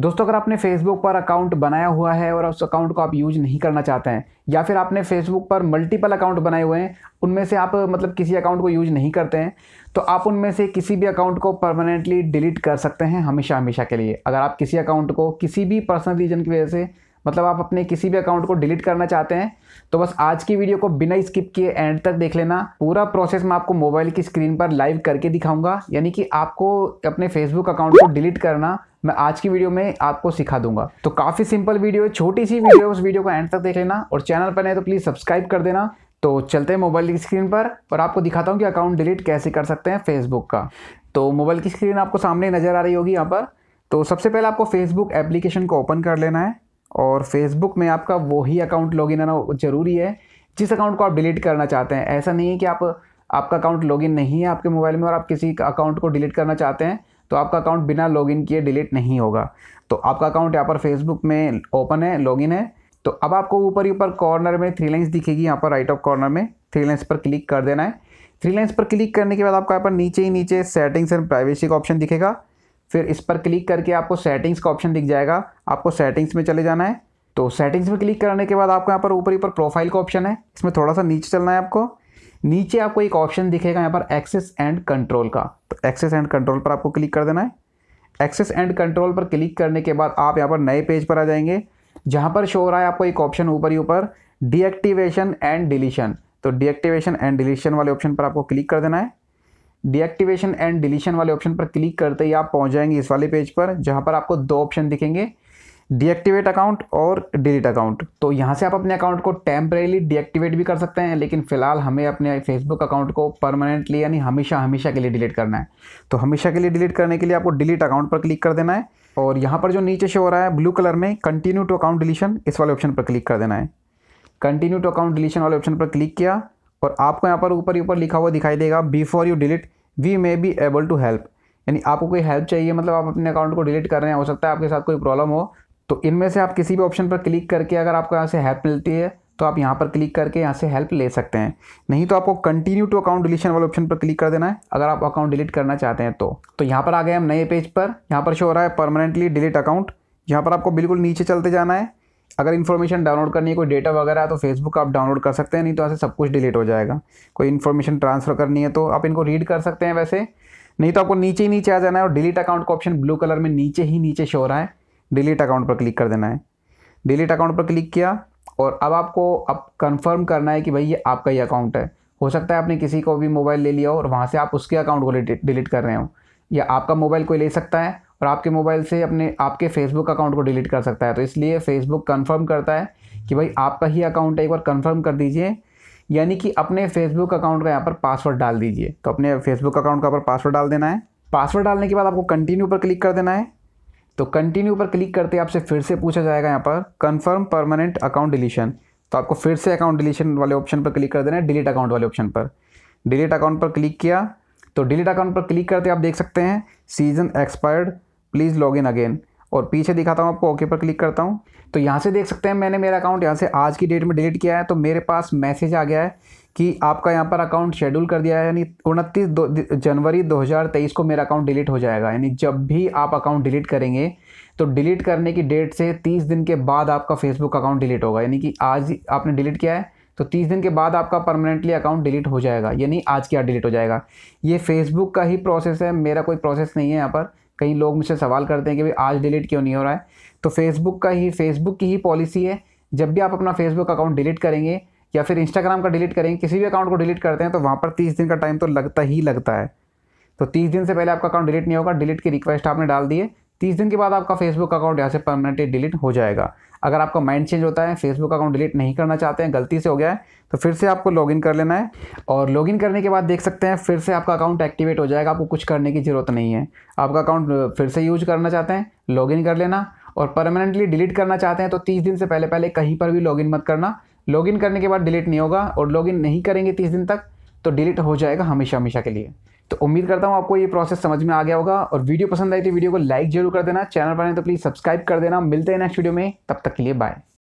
दोस्तों अगर आपने फेसबुक पर अकाउंट बनाया हुआ है और उस अकाउंट को आप यूज नहीं करना चाहते हैं या फिर आपने फेसबुक पर मल्टीपल अकाउंट बनाए हुए हैं उनमें से आप मतलब किसी अकाउंट को यूज नहीं करते हैं तो आप उनमें से किसी भी अकाउंट को परमानेंटली डिलीट कर सकते हैं हमेशा हमेशा के लिए अगर आप किसी अकाउंट को किसी भी पर्सनल रीजन की वजह से मतलब आप अपने किसी भी अकाउंट को डिलीट करना चाहते हैं तो बस आज की वीडियो को बिना स्किप किए एंड तक देख लेना पूरा प्रोसेस मैं आपको मोबाइल की स्क्रीन पर लाइव करके दिखाऊंगा यानी कि आपको अपने फेसबुक अकाउंट को डिलीट करना मैं आज की वीडियो में आपको सिखा दूंगा तो काफ़ी सिंपल वीडियो है छोटी सी वीडियो है उस वीडियो को एंड तक देख लेना और चैनल पर नहीं तो प्लीज़ सब्सक्राइब कर देना तो चलते हैं मोबाइल की स्क्रीन पर और आपको दिखाता हूँ कि अकाउंट डिलीट कैसे कर सकते हैं फेसबुक का तो मोबाइल की स्क्रीन आपको सामने नज़र आ रही होगी यहाँ पर तो सबसे पहले आपको फेसबुक एप्लीकेशन को ओपन कर लेना है और फेसबुक में आपका वही अकाउंट लॉगिन होना ज़रूरी है जिस अकाउंट को आप डिलीट करना चाहते हैं ऐसा नहीं है कि आप आपका अकाउंट लॉगिन नहीं है आपके मोबाइल में और आप किसी अकाउंट को डिलीट करना चाहते हैं तो आपका अकाउंट बिना लॉगिन किए डिलीट नहीं होगा तो आपका अकाउंट यहाँ पर फेसबुक में ओपन है लॉगिन है तो अब आपको ऊपर ही ऊपर कॉर्नर में थ्री लाइन्स दिखेगी यहाँ पर राइट ऑफ कॉर्नर में थ्री लाइन्स पर क्लिक कर देना है थ्री लाइन्स पर क्लिक करने के बाद आपको यहाँ पर नीचे ही नीचे सेटिंग्स एंड प्राइवेसी का ऑप्शन दिखेगा फिर इस पर क्लिक करके आपको सेटिंग्स का ऑप्शन दिख जाएगा आपको सेटिंग्स में चले जाना है तो सेटिंग्स में क्लिक करने के बाद आपको यहाँ पर ऊपर ऊपर प्रोफाइल का ऑप्शन है इसमें थोड़ा सा नीचे चलना है आपको नीचे आपको एक ऑप्शन दिखेगा यहाँ पर एक्सेस एंड कंट्रोल का तो एक्सेस एंड कंट्रोल पर आपको क्लिक कर देना है एक्सेस एंड कंट्रोल पर क्लिक करने के बाद आप यहाँ पर नए पेज पर आ जाएंगे जहाँ पर शो हो रहा है आपको एक ऑप्शन ऊपर ही ऊपर डीएक्टिवेशन एंड डिलीशन तो डीएक्टिवेशन एंड डिलीशन वाले ऑप्शन पर आपको क्लिक कर देना है डीएक्टिवेशन एंड डिलीशन वाले ऑप्शन पर क्लिक करते ही आप पहुंच जाएंगे इस वाले पेज पर जहां पर आपको दो ऑप्शन दिखेंगे डीएक्टिवेट अकाउंट और डिलीट अकाउंट तो यहाँ से आप अपने अकाउंट को टेम्परेली डीएक्टिवेट भी कर सकते हैं लेकिन फिलहाल हमें अपने फेसबुक अकाउंट को परमानेंटली यानी हमेशा हमेशा के लिए डिलीट करना है तो हमेशा के लिए डिलीट करने के लिए आपको डिलीट अकाउंट पर क्लिक कर देना है और यहाँ पर जो नीचे शो हो रहा है ब्लू कलर में कंटिन्यू टू अकाउंट डिलीशन इस वाले ऑप्शन पर क्लिक कर देना है कंटिन्यू टू अकाउंट डिलीशन वाले ऑप्शन पर क्लिक किया और आपको यहाँ पर ऊपर ऊपर लिखा हुआ दिखाई देगा before you delete we may be able to help यानी आपको कोई हेल्प चाहिए मतलब आप अपने अकाउंट को डिलीट कर रहे हैं हो सकता है आपके साथ कोई प्रॉब्लम हो तो इनमें से आप किसी भी ऑप्शन पर क्लिक करके अगर आपको यहाँ से हेल्प मिलती है तो आप यहाँ पर क्लिक करके यहाँ से हेल्प ले सकते हैं नहीं तो आपको कंटिन्यू टू अकाउंट डिलीशन वाले ऑप्शन पर क्लिक कर देना है अगर आप अकाउंट डिलीट करना चाहते हैं तो तो यहाँ पर आ गए हम नए पेज पर यहाँ पर शो हो रहा है परमानेंटली डिलीट अकाउंट यहाँ पर आपको बिल्कुल नीचे चलते जाना है अगर इन्फॉर्मेशन डाउनलोड करनी है कोई डेटा वगैरह तो फेसबुक आप डाउनलोड कर सकते हैं नहीं तो ऐसे सब कुछ डिलीट हो जाएगा कोई इन्फॉर्मेशन ट्रांसफ़र करनी है तो आप इनको रीड कर सकते हैं वैसे नहीं तो आपको नीचे ही नीचे आ जाना है और डिलीट अकाउंट का ऑप्शन ब्लू कलर में नीचे ही नीचे शो रहा है डिलीट अकाउंट पर क्लिक कर देना है डिलीट अकाउंट पर क्लिक किया और अब आपको अब कंफर्म करना है कि भाई ये आपका ही अकाउंट है हो सकता है आपने किसी को भी मोबाइल ले लिया हो और वहाँ से आप उसके अकाउंट को डिलीट कर रहे हो या आपका मोबाइल कोई ले सकता है और आपके मोबाइल से अपने आपके फेसबुक अकाउंट को डिलीट कर सकता है तो इसलिए फेसबुक कंफर्म करता है कि भाई आपका ही अकाउंट है एक बार कंफर्म कर दीजिए यानी कि अपने फेसबुक अकाउंट का यहाँ पर पासवर्ड डाल दीजिए तो अपने फेसबुक अकाउंट का यहाँ पर पासवर्ड डाल देना है पासवर्ड डालने के बाद आपको कंटिन्यू पर क्लिक कर देना है तो कंटिन्यू पर क्लिक करते आपसे फिर से पूछा जाएगा यहाँ पर कन्फर्म परमानेंट अकाउंट डिलीशन तो आपको फिर से अकाउंट डिलीशन वाले ऑप्शन पर क्लिक कर देना है डिलीट अकाउंट वाले ऑप्शन पर डिलीट अकाउंट पर क्लिक किया तो डिलीट अकाउंट पर क्लिक करते आप देख सकते हैं session expired please log in again और पीछे दिखाता हूँ आपको ओके पर क्लिक करता हूँ तो यहाँ से देख सकते हैं मैंने मेरा अकाउंट यहाँ से आज की डेट में डिलीट किया है तो मेरे पास मैसेज आ गया है कि आपका यहाँ पर अकाउंट शेड्यूल कर दिया है यानी उनतीस जनवरी 2023 को मेरा अकाउंट डिलीट हो जाएगा यानी जब भी आप अकाउंट डिलीट करेंगे तो डिलीट करने की डेट से 30 दिन के बाद आपका फेसबुक अकाउंट डिलीट होगा यानी कि आज आपने डिलीट किया है तो 30 दिन के बाद आपका परमानेंटली अकाउंट डिलीट हो जाएगा यानी आज क्या डिलीट हो जाएगा ये फेसबुक का ही प्रोसेस है मेरा कोई प्रोसेस नहीं है यहाँ पर कई लोग मुझसे सवाल करते हैं कि भाई आज डिलीट क्यों नहीं हो रहा है तो फेसबुक का ही फेसबुक की ही पॉलिसी है जब भी आप अपना फेसबुक अकाउंट डिलीट करेंगे या फिर इंस्टाग्राम का डिलीट करेंगे किसी भी अकाउंट को डिलीट करते हैं तो वहाँ पर तीस दिन का टाइम तो लगता ही लगता है तो तीस दिन से पहले आपका अकाउंट डिलीट नहीं होगा डिलीट की रिक्वेस्ट आपने डाल दिए तीस दिन के बाद आपका फेसबुक अकाउंट यहाँ से परमानेंटली डिलीट हो जाएगा अगर आपका माइंड चेंज होता है फेसबुक अकाउंट डिलीट नहीं करना चाहते हैं गलती से हो गया है तो फिर से आपको लॉगिन कर लेना है और लॉगिन करने के बाद देख सकते हैं फिर से आपका अकाउंट एक्टिवेट हो जाएगा आपको कुछ करने की ज़रूरत नहीं है आपका अकाउंट फिर से यूज करना चाहते हैं लॉगिन कर लेना और परमानेंटली डिलीट करना चाहते हैं तो तीस दिन से पहले पहले कहीं पर भी लॉगिन मत करना लॉगिन करने के बाद डिलीट नहीं होगा और लॉगिन नहीं करेंगे तीस दिन तक तो डिलीट हो जाएगा हमेशा हमेशा के लिए तो उम्मीद करता हूँ आपको ये प्रोसेस समझ में आ गया होगा और वीडियो पसंद आई तो वीडियो को लाइक जरूर कर देना चैनल पर तो प्लीज़ सब्सक्राइब कर देना मिलते हैं नेक्स्ट वीडियो में तब तक के लिए बाय